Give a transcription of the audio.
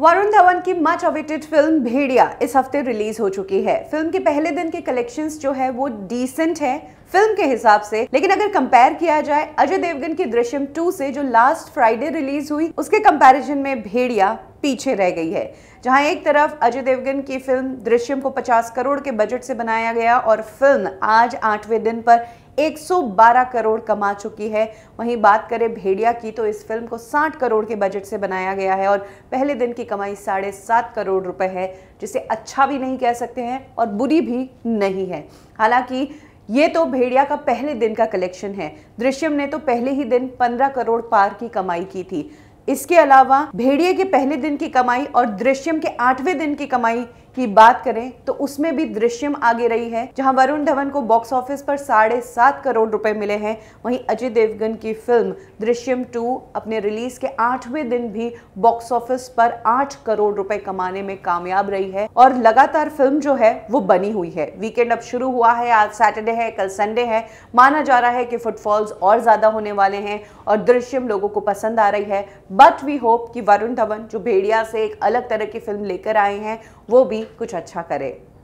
वरुण धवन की much awaited film भेड़िया इस हफ्ते रिलीज हो चुकी है फिल्म के पहले दिन के कलेक्शंस जो है वो डिसेंट है फिल्म के हिसाब से लेकिन अगर कंपेयर किया जाए अजय देवगन की दृश्यम टू से जो लास्ट फ्राइडे रिलीज हुई उसके कंपैरिजन में भेड़िया पीछे रह गई है जहां एक तरफ अजय देवगन की फिल्म दृश्यम को 50 करोड़ के बजट से बनाया गया और फिल्म आज आठवें दिन पर 112 करोड़ कमा चुकी है वहीं बात करें भेड़िया की तो इस फिल्म को 60 करोड़ के बजट से बनाया गया है और पहले दिन की कमाई साढ़े सात करोड़ रुपए है जिसे अच्छा भी नहीं कह सकते हैं और बुरी भी नहीं है हालांकि ये तो भेड़िया का पहले दिन का कलेक्शन है दृश्यम ने तो पहले ही दिन 15 करोड़ पार की कमाई की थी इसके अलावा भेड़िए के पहले दिन की कमाई और दृश्यम के आठवें दिन की कमाई की बात करें तो उसमें भी दृश्यम आगे रही है जहां वरुण धवन को बॉक्स ऑफिस पर साढ़े सात करोड़ रुपए मिले हैं वहीं अजय देवगन की फिल्म दृश्यम टू अपने रिलीज के आठवें दिन भी बॉक्स ऑफिस पर आठ करोड़ रुपए कमाने में कामयाब रही है और लगातार फिल्म जो है वो बनी हुई है वीकेंड अब शुरू हुआ है आज सैटरडे है कल संडे है माना जा रहा है कि फुटफॉल्स और ज्यादा होने वाले हैं और दृश्यम लोगों को पसंद आ रही है बट वी होप कि वरुण धवन जो भेड़िया से एक अलग तरह की फिल्म लेकर आए हैं वो भी कुछ अच्छा करे